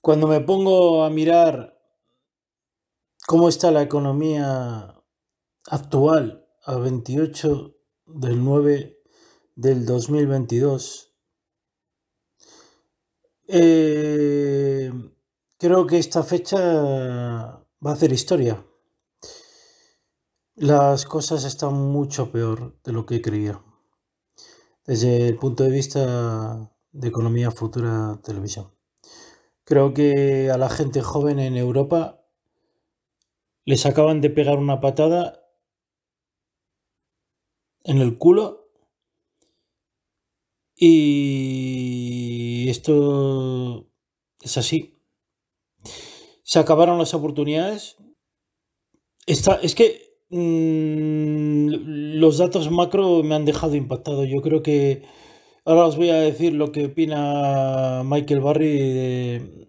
Cuando me pongo a mirar cómo está la economía actual a 28 del 9 del 2022, eh, creo que esta fecha va a hacer historia. Las cosas están mucho peor de lo que creía. Desde el punto de vista de economía futura televisión. Creo que a la gente joven en Europa les acaban de pegar una patada en el culo y esto es así. Se acabaron las oportunidades. Esta, es que mm, los datos macro me han dejado impactado. Yo creo que Ahora os voy a decir lo que opina Michael Barry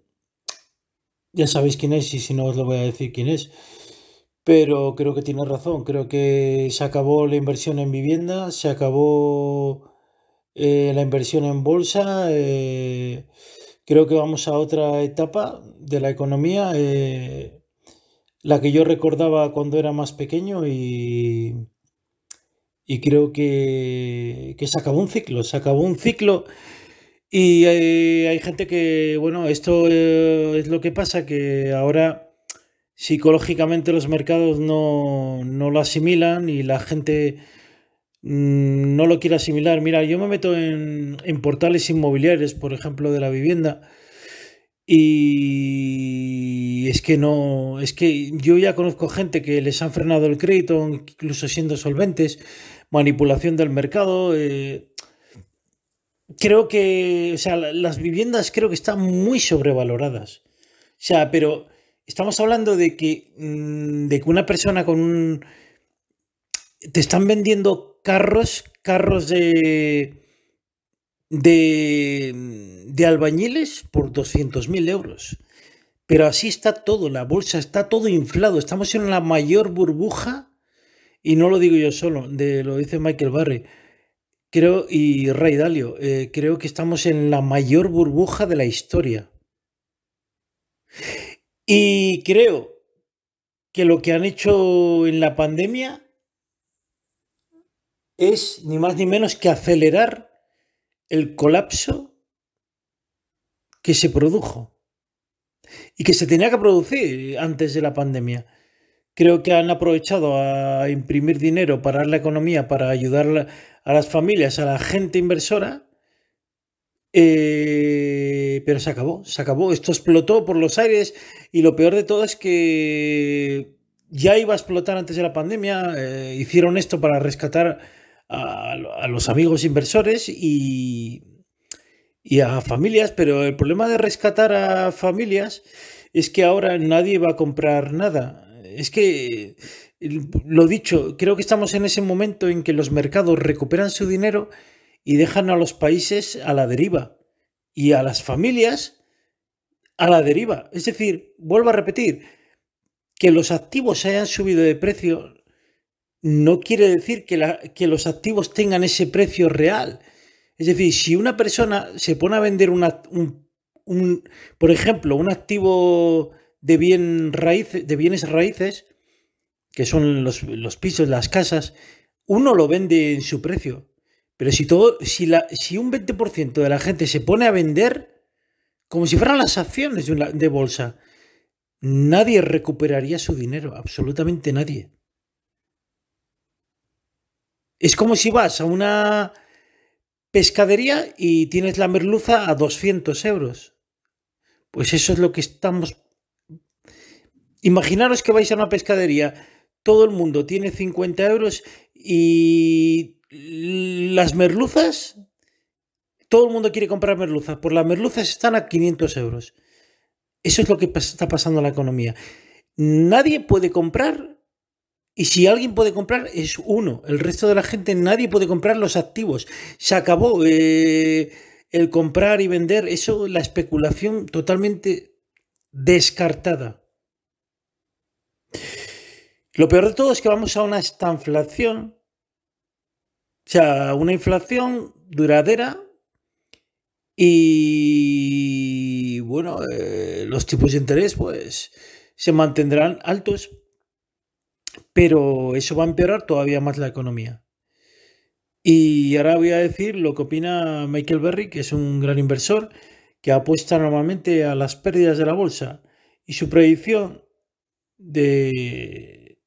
Ya sabéis quién es y si no os lo voy a decir quién es. Pero creo que tiene razón. Creo que se acabó la inversión en vivienda, se acabó eh, la inversión en bolsa. Eh, creo que vamos a otra etapa de la economía, eh, la que yo recordaba cuando era más pequeño y y creo que, se acabó un ciclo, se acabó un ciclo y eh, hay, gente que, bueno, esto eh, es lo que pasa, que ahora psicológicamente los mercados no, no lo asimilan y la gente mm, no lo quiere asimilar. Mira, yo me meto en, en portales inmobiliarios, por ejemplo, de la vivienda. Y es que no, es que yo ya conozco gente que les han frenado el crédito, incluso siendo solventes, manipulación del mercado. Eh, creo que, o sea, las viviendas creo que están muy sobrevaloradas. O sea, pero estamos hablando mm, de que, una persona con un... Te están vendiendo carros, carros de... De, de albañiles por 200.000 euros. Pero así está todo, la bolsa está todo inflado. Estamos en la mayor burbuja y no lo digo yo solo, de, lo dice Michael Barry creo, y Ray Dalio. Eh, creo que estamos en la mayor burbuja de la historia. Y creo que lo que han hecho en la pandemia es ni más ni menos que acelerar el colapso que se produjo y que se tenía que producir antes de la pandemia. Creo que han aprovechado a imprimir dinero, parar la economía para ayudar a las familias, a la gente inversora. Eh, pero se acabó, se acabó. Esto explotó por los aires y lo peor de todo es que ya iba a explotar antes de la pandemia. Eh, hicieron esto para rescatar a, los amigos inversores y a familias, pero el problema de rescatar a familias es que ahora nadie va a comprar nada es que, lo dicho, creo que estamos en ese momento en que los mercados recuperan su dinero y dejan a los países a la deriva y a las familias a la deriva. Es decir, vuelvo a repetir, que los activos hayan subido de precio no quiere decir que, los activos tengan ese precio real. Es decir, si una persona se pone a vender por ejemplo, un activo de, bien de bienes raíces, que son los, pisos, las casas, uno lo vende en su precio. Pero si, todo, si, la, si un 20% de la gente se pone a vender, como si fueran las acciones de, de bolsa, nadie recuperaría su dinero, absolutamente nadie. Es como si vas a una pescadería y tienes la merluza a 200 euros. Pues eso es lo que estamos Imaginaros que vais a una pescadería, todo el mundo tiene 50 euros y las merluzas, todo el mundo quiere comprar merluzas, por pues las merluzas están a 500 euros. Eso es lo que está pasando en la economía. Nadie puede comprar y si alguien puede comprar es uno. El resto de la gente nadie puede comprar los activos. Se acabó eh, el comprar y vender. Eso, la especulación totalmente descartada. Lo peor de todo es que vamos a una estanflación, o sea, una inflación duradera y, bueno, eh, los tipos de interés pues se mantendrán altos, pero eso va a empeorar todavía más la economía. Y ahora voy a decir lo que opina Michael Berry, que es un gran inversor que apuesta normalmente a las pérdidas de la bolsa. Y su predicción de,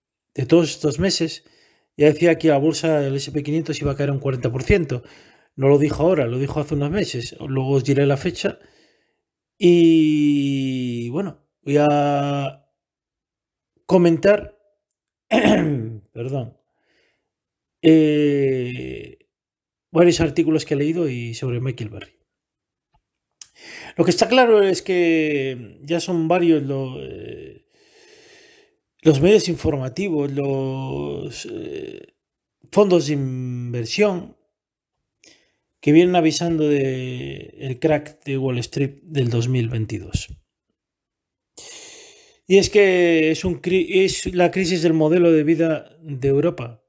todos estos meses, ya decía que la bolsa del SP500 iba a caer un 40%. No lo dijo ahora, lo dijo hace unos meses. Luego os diré la fecha. Y bueno, voy a comentar, perdón, eh, varios artículos que he leído y sobre Michael Berry. Lo que está claro es que ya son varios los... Eh, los medios informativos, los eh, fondos de inversión que vienen avisando del el crack de Wall Street del 2022. Y es que es, un, es la crisis del modelo de vida de Europa.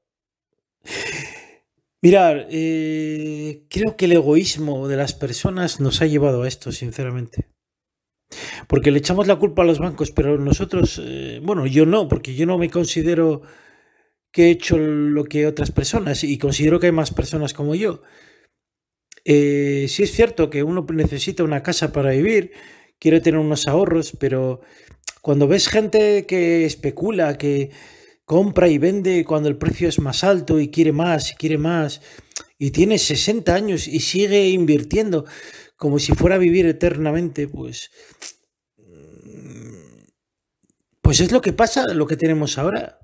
Mirar, eh, creo que el egoísmo de las personas nos ha llevado a esto, sinceramente. Porque le echamos la culpa a los bancos, pero nosotros, eh, bueno, yo no, porque yo no me considero que he hecho lo que otras personas y considero que hay más personas como yo. Si eh, sí es cierto que uno necesita una casa para vivir, quiere tener unos ahorros, pero cuando ves gente que especula, que compra y vende cuando el precio es más alto y quiere más y quiere más, y tiene 60 años y sigue invirtiendo, como si fuera a vivir eternamente, pues... Pues es lo que pasa, lo que tenemos ahora.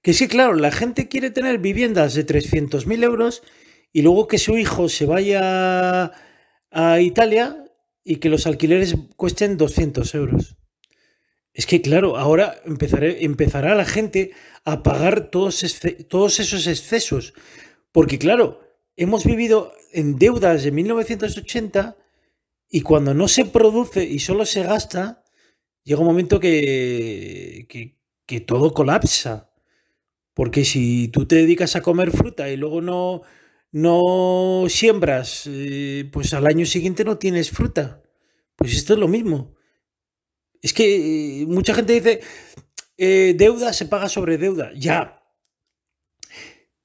Que sí, claro, la gente quiere tener viviendas de 300.000 euros y luego que su hijo se vaya a Italia y que los alquileres cuesten 200 euros. Es que, claro, ahora empezará la gente a pagar todos esos excesos. Porque, claro, hemos vivido en deudas de 1980 y cuando no se produce y solo se gasta, llega un momento que, todo colapsa. Porque si tú te dedicas a comer fruta y luego no, no siembras, eh, pues al año siguiente no tienes fruta. Pues esto es lo mismo. Es que eh, mucha gente dice, eh, deuda se paga sobre deuda. Ya,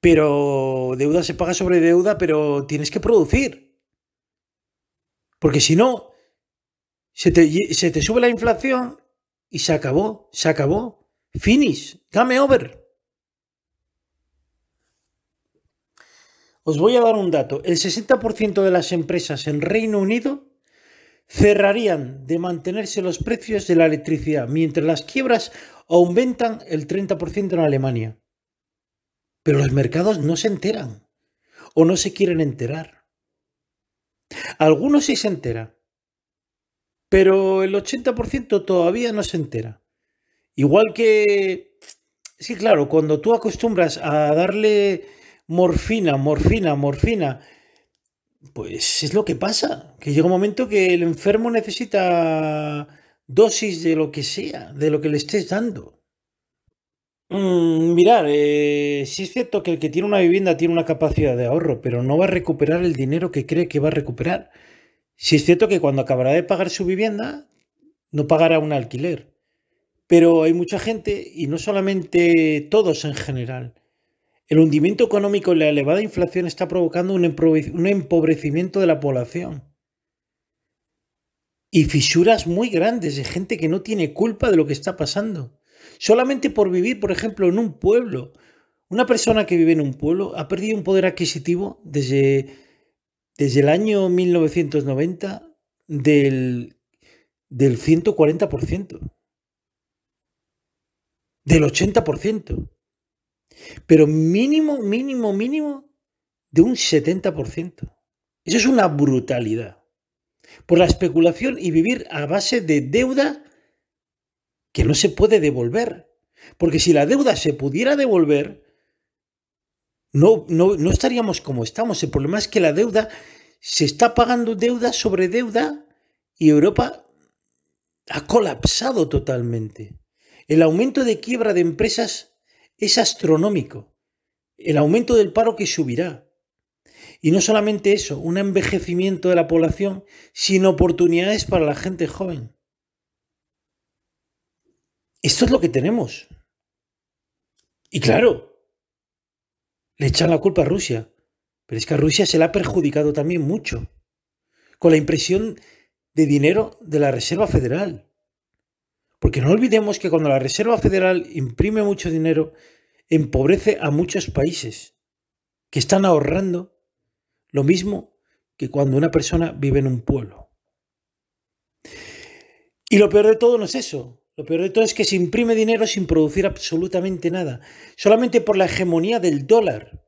pero deuda se paga sobre deuda, pero tienes que producir. Porque si no, se te, sube la inflación y se acabó, se acabó. Finish, game over. Os voy a dar un dato. El 60% de las empresas en Reino Unido cerrarían de mantenerse los precios de la electricidad, mientras las quiebras aumentan el 30% en Alemania. Pero los mercados no se enteran o no se quieren enterar. Algunos sí se enteran, pero el 80% todavía no se entera. Igual que... Sí, claro, cuando tú acostumbras a darle morfina, morfina, morfina, pues es lo que pasa, que llega un momento que el enfermo necesita dosis de lo que sea, de lo que le estés dando. Mm, mirar, eh, si es cierto que el que tiene una vivienda tiene una capacidad de ahorro, pero no va a recuperar el dinero que cree que va a recuperar. si es cierto que cuando acabará de pagar su vivienda, no pagará un alquiler. Pero hay mucha gente, y no solamente todos en general. El hundimiento económico y la elevada inflación está provocando un empobrecimiento de la población. Y fisuras muy grandes de gente que no tiene culpa de lo que está pasando solamente por vivir, por ejemplo, en un pueblo. Una persona que vive en un pueblo ha perdido un poder adquisitivo desde, desde el año 1990 del, del 140%, del 80%, pero mínimo, mínimo, mínimo de un 70%. Eso es una brutalidad. Por la especulación y vivir a base de deuda que no se puede devolver. Porque si la deuda se pudiera devolver, no, no, estaríamos como estamos. El problema es que la deuda se está pagando deuda sobre deuda y Europa ha colapsado totalmente. El aumento de quiebra de empresas es astronómico. El aumento del paro que subirá. Y no solamente eso, un envejecimiento de la población sin oportunidades para la gente joven. Esto es lo que tenemos. Y claro, le echan la culpa a Rusia, pero es que a Rusia se le ha perjudicado también mucho con la impresión de dinero de la Reserva Federal. Porque no olvidemos que cuando la Reserva Federal imprime mucho dinero, empobrece a muchos países que están ahorrando lo mismo que cuando una persona vive en un pueblo. Y lo peor de todo no es eso, lo peor de todo es que se imprime dinero sin producir absolutamente nada, solamente por la hegemonía del dólar.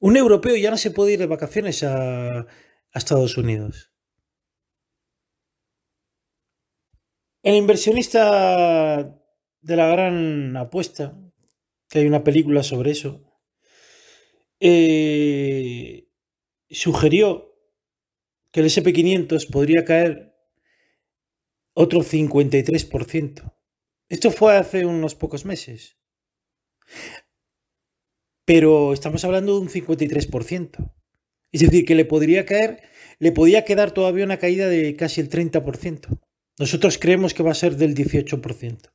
Un europeo ya no se puede ir de vacaciones a, Estados Unidos. El inversionista de la gran apuesta, que hay una película sobre eso, eh, sugirió que el SP500 podría caer otro 53%. Esto fue hace unos pocos meses. Pero estamos hablando de un 53%. Es decir, que le podría caer, le podía quedar todavía una caída de casi el 30%. Nosotros creemos que va a ser del 18%.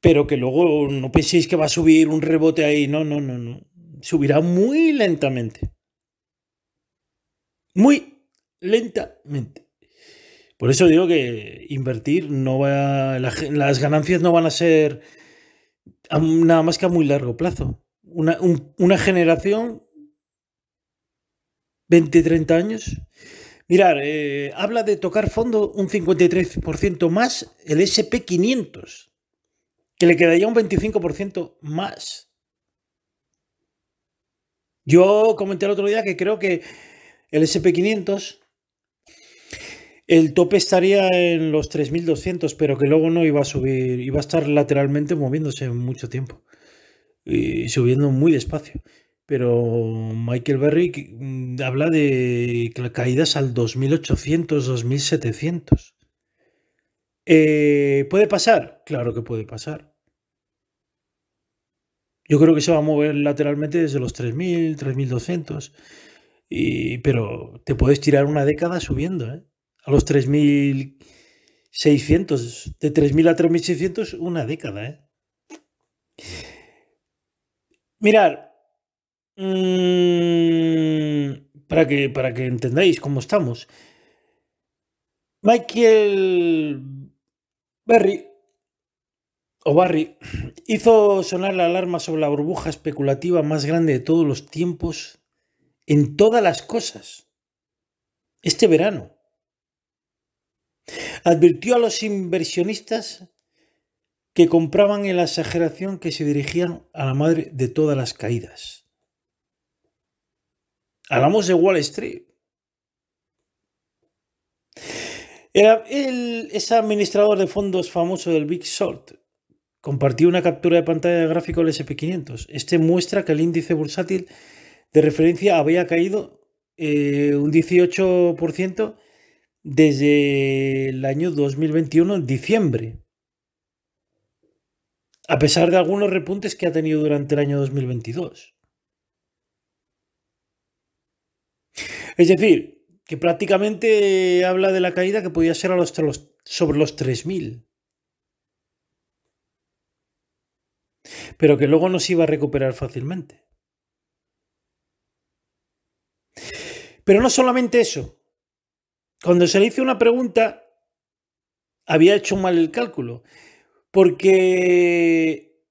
Pero que luego no penséis que va a subir un rebote ahí. No, no, no, no. Subirá muy lentamente. Muy lentamente. Por eso digo que invertir no va. las ganancias no van a ser nada más que a muy largo plazo. Una, generación, 20, 30 años. Mirar, eh, habla de tocar fondo un 53% más el SP500, que le quedaría un 25% más. Yo comenté el otro día que creo que el SP500 el tope estaría en los 3200, pero que luego no iba a subir, iba a estar lateralmente moviéndose mucho tiempo y subiendo muy despacio. Pero Michael Berry mm, habla de caídas al 2800, 2700. Eh, ¿Puede pasar? Claro que puede pasar. Yo creo que se va a mover lateralmente desde los 3000, 3200. pero te puedes tirar una década subiendo, ¿eh? a los 3.600, de 3.000 a 3.600, una década. ¿eh? Mirar, mm, para, que, para que entendáis cómo estamos, Michael Berry, o Barry, hizo sonar la alarma sobre la burbuja especulativa más grande de todos los tiempos en todas las cosas, este verano advirtió a los inversionistas que compraban en la exageración que se dirigían a la madre de todas las caídas. Hablamos de Wall Street. Era el ese administrador de fondos famoso del Big Short compartió una captura de pantalla de gráfico del SP500. Este muestra que el índice bursátil de referencia había caído eh, un 18% desde el año 2021, en diciembre, a pesar de algunos repuntes que ha tenido durante el año 2022. Es decir, que prácticamente habla de la caída que podía ser a los, sobre los 3.000. Pero que luego no se iba a recuperar fácilmente. Pero no solamente eso, cuando se le hizo una pregunta, había hecho mal el cálculo, porque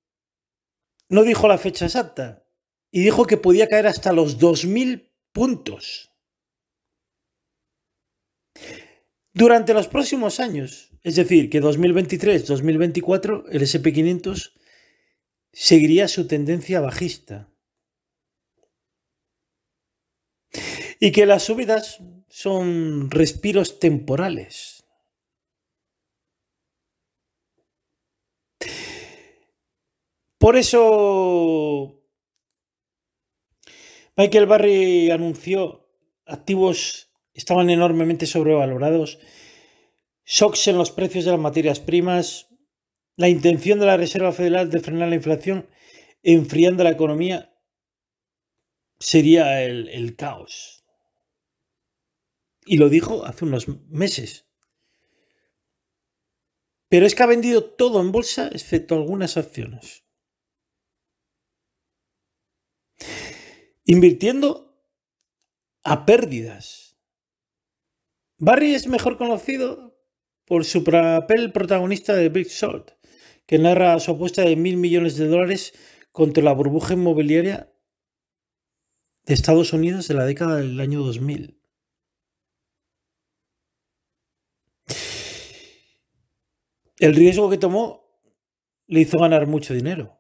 no dijo la fecha exacta y dijo que podía caer hasta los 2.000 puntos. Durante los próximos años, es decir, que 2023-2024, el SP500 seguiría su tendencia bajista. Y que las subidas son respiros temporales. Por eso Michael Barry anunció activos estaban enormemente sobrevalorados, shocks en los precios de las materias primas, la intención de la Reserva Federal de frenar la inflación enfriando la economía sería el, el caos. Y lo dijo hace unos meses. Pero es que ha vendido todo en bolsa excepto algunas acciones. Invirtiendo a pérdidas. Barry es mejor conocido por su papel protagonista de Big Short, que narra su apuesta de mil millones de dólares contra la burbuja inmobiliaria de Estados Unidos de la década del año 2000. El riesgo que tomó le hizo ganar mucho dinero,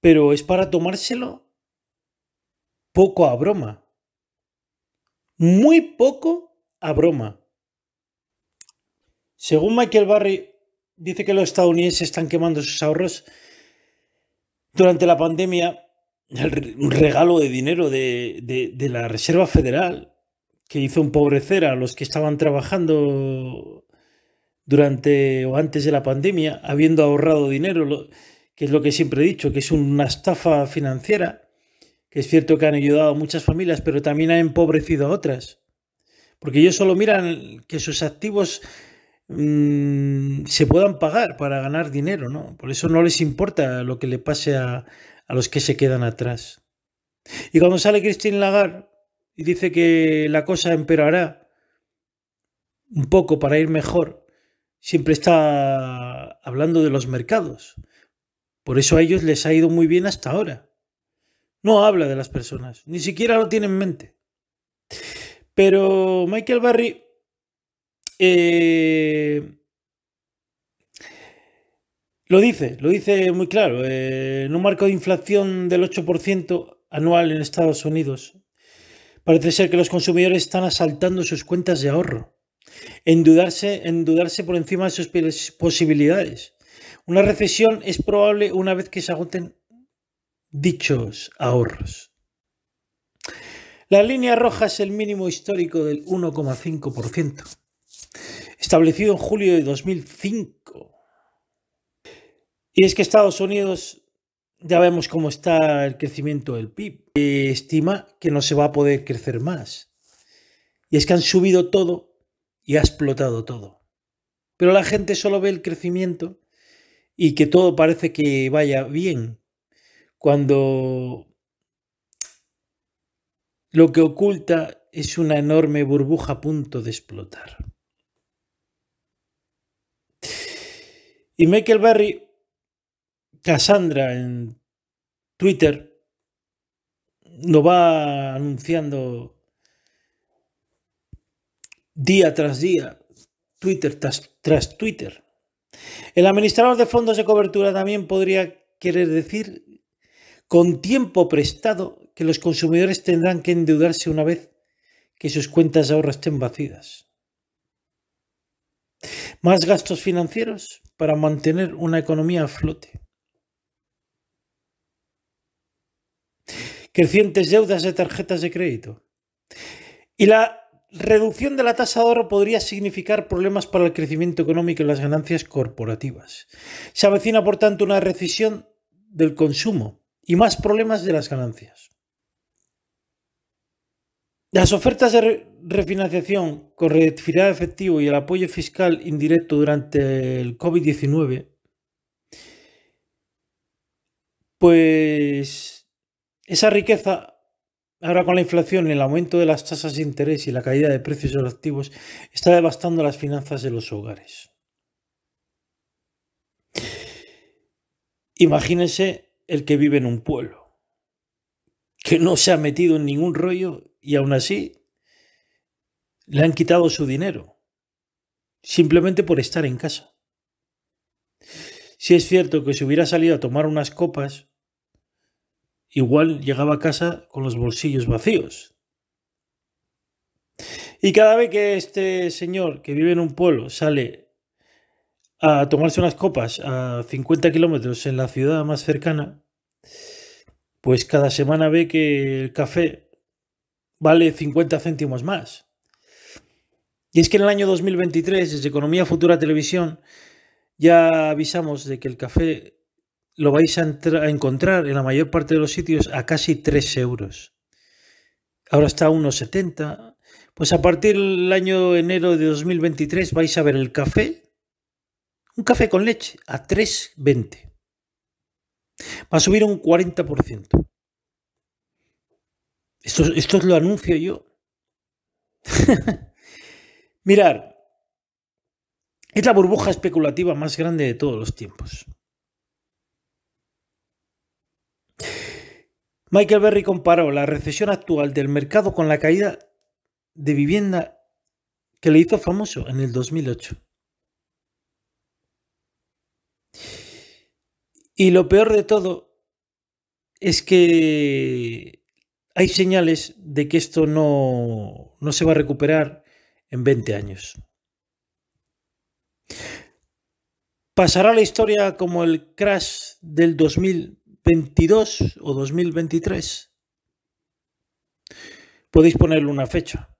pero es para tomárselo poco a broma. Muy poco a broma. Según Michael Barry, dice que los estadounidenses están quemando sus ahorros durante la pandemia, el regalo de dinero de, de la Reserva Federal que hizo empobrecer a los que estaban trabajando durante o antes de la pandemia, habiendo ahorrado dinero, que es lo que siempre he dicho, que es una estafa financiera, que es cierto que han ayudado a muchas familias, pero también ha empobrecido a otras. Porque ellos solo miran que sus activos mm, se puedan pagar para ganar dinero, ¿no? Por eso no les importa lo que le pase a, a los que se quedan atrás. Y cuando sale Christine Lagarde y dice que la cosa empeorará un poco para ir mejor, siempre está hablando de los mercados. Por eso a ellos les ha ido muy bien hasta ahora. No habla de las personas, ni siquiera lo tiene en mente. Pero Michael Barry eh, lo dice, lo dice muy claro. Eh, en un marco de inflación del 8% anual en Estados Unidos, parece ser que los consumidores están asaltando sus cuentas de ahorro en dudarse por encima de sus posibilidades. Una recesión es probable una vez que se agoten dichos ahorros. La línea roja es el mínimo histórico del 1,5%, establecido en julio de 2005. Y es que Estados Unidos, ya vemos cómo está el crecimiento del PIB, estima que no se va a poder crecer más. Y es que han subido todo y ha explotado todo. Pero la gente solo ve el crecimiento y que todo parece que vaya bien, cuando lo que oculta es una enorme burbuja a punto de explotar. Y Michael Barry, Cassandra en Twitter, nos va anunciando día tras día, Twitter tras, Twitter. El administrador de fondos de cobertura también podría querer decir con tiempo prestado que los consumidores tendrán que endeudarse una vez que sus cuentas de ahorro estén vacías. Más gastos financieros para mantener una economía a flote. Crecientes deudas de tarjetas de crédito. Y la reducción de la tasa de oro podría significar problemas para el crecimiento económico y las ganancias corporativas. Se avecina, por tanto, una recesión del consumo y más problemas de las ganancias. Las ofertas de refinanciación con de efectivo y el apoyo fiscal indirecto durante el COVID-19, pues esa riqueza Ahora con la inflación, el aumento de las tasas de interés y la caída de precios de los activos está devastando las finanzas de los hogares. Imagínense el que vive en un pueblo, que no se ha metido en ningún rollo y aún así le han quitado su dinero, simplemente por estar en casa. Si es cierto que se hubiera salido a tomar unas copas, igual llegaba a casa con los bolsillos vacíos. Y cada vez que este señor que vive en un pueblo sale a tomarse unas copas a 50 kilómetros en la ciudad más cercana, pues cada semana ve que el café vale 50 céntimos más. Y es que en el año 2023, desde Economía Futura Televisión, ya avisamos de que el café lo vais a, encontrar en la mayor parte de los sitios a casi 3 euros. Ahora está a 1,70. Pues a partir del año enero de 2023 vais a ver el café, un café con leche, a 3,20. Va a subir un 40%. Esto, esto lo anuncio yo. Mirar, es la burbuja especulativa más grande de todos los tiempos. Michael Berry comparó la recesión actual del mercado con la caída de vivienda que le hizo famoso en el 2008. Y lo peor de todo es que hay señales de que esto no, no se va a recuperar en 20 años. Pasará la historia como el crash del 2000 22 o 2023. Podéis ponerle una fecha,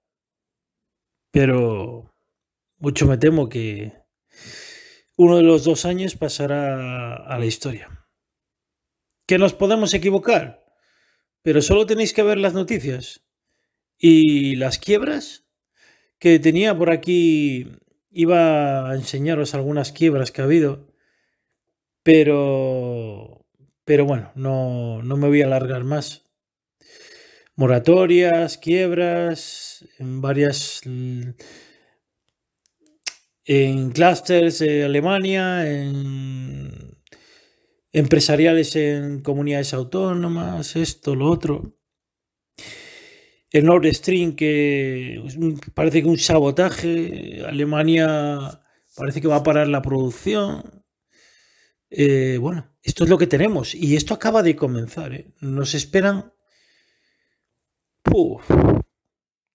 pero mucho me temo que uno de los dos años pasará a la historia. Que nos podemos equivocar, pero solo tenéis que ver las noticias y las quiebras que tenía por aquí. Iba a enseñaros algunas quiebras que ha habido, pero pero bueno, no, me voy a alargar más. Moratorias, quiebras, en varias mm, en clusters de Alemania, en empresariales en comunidades autónomas, esto, lo otro. El Nord Stream, que parece que un sabotaje, Alemania parece que va a parar la producción. Eh, bueno, esto es lo que tenemos y esto acaba de comenzar. ¿eh? Nos esperan...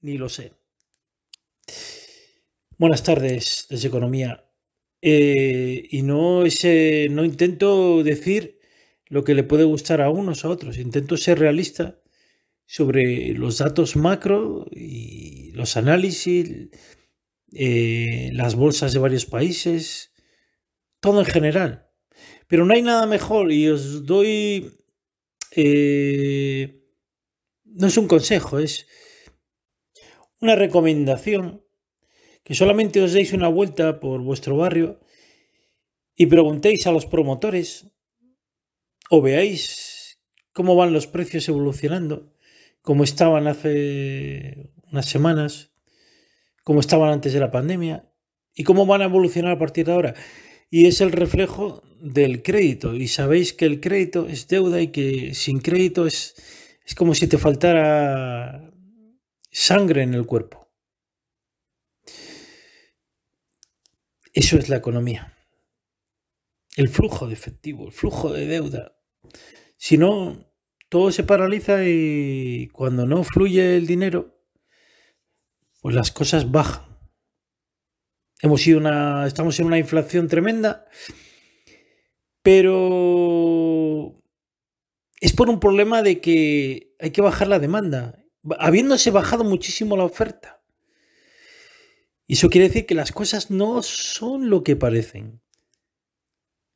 ni lo sé. Buenas tardes desde Economía. Eh, y no, ese, no intento decir lo que le puede gustar a unos a otros. Intento ser realista sobre los datos macro y los análisis, las bolsas de varios países, todo en general. Pero no hay nada mejor y os doy... Eh, no es un consejo, es una recomendación que solamente os deis una vuelta por vuestro barrio y preguntéis a los promotores o veáis cómo van los precios evolucionando, cómo estaban hace unas semanas, cómo estaban antes de la pandemia y cómo van a evolucionar a partir de ahora y es el reflejo del crédito. Y sabéis que el crédito es deuda y que sin crédito es, es como si te faltara sangre en el cuerpo. Eso es la economía. El flujo de efectivo, el flujo de deuda. Si no, todo se paraliza y cuando no fluye el dinero, pues las cosas bajan. Hemos sido una, estamos en una inflación tremenda, pero es por un problema de que hay que bajar la demanda, habiéndose bajado muchísimo la oferta. Y eso quiere decir que las cosas no son lo que parecen.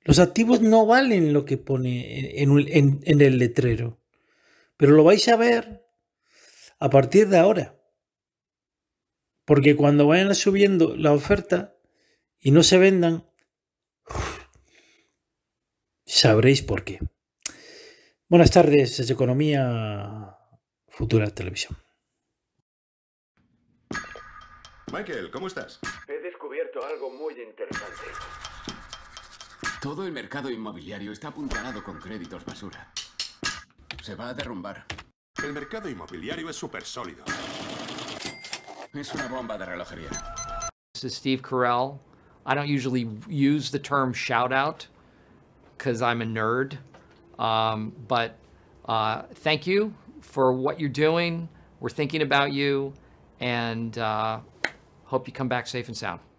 Los activos no valen lo que pone en el letrero, pero lo vais a ver a partir de ahora. Porque cuando vayan subiendo la oferta y no se vendan, sabréis por qué. Buenas tardes, es Economía Futura Televisión. Michael, ¿cómo estás? He descubierto algo muy interesante. Todo el mercado inmobiliario está apuntalado con créditos basura. Se va a derrumbar. El mercado inmobiliario es súper sólido. una bomba de relojería. This is Steve Carell. I don't usually use the term shout out because I'm a nerd. Um, but uh, thank you for what you're doing. We're thinking about you and uh, hope you come back safe and sound.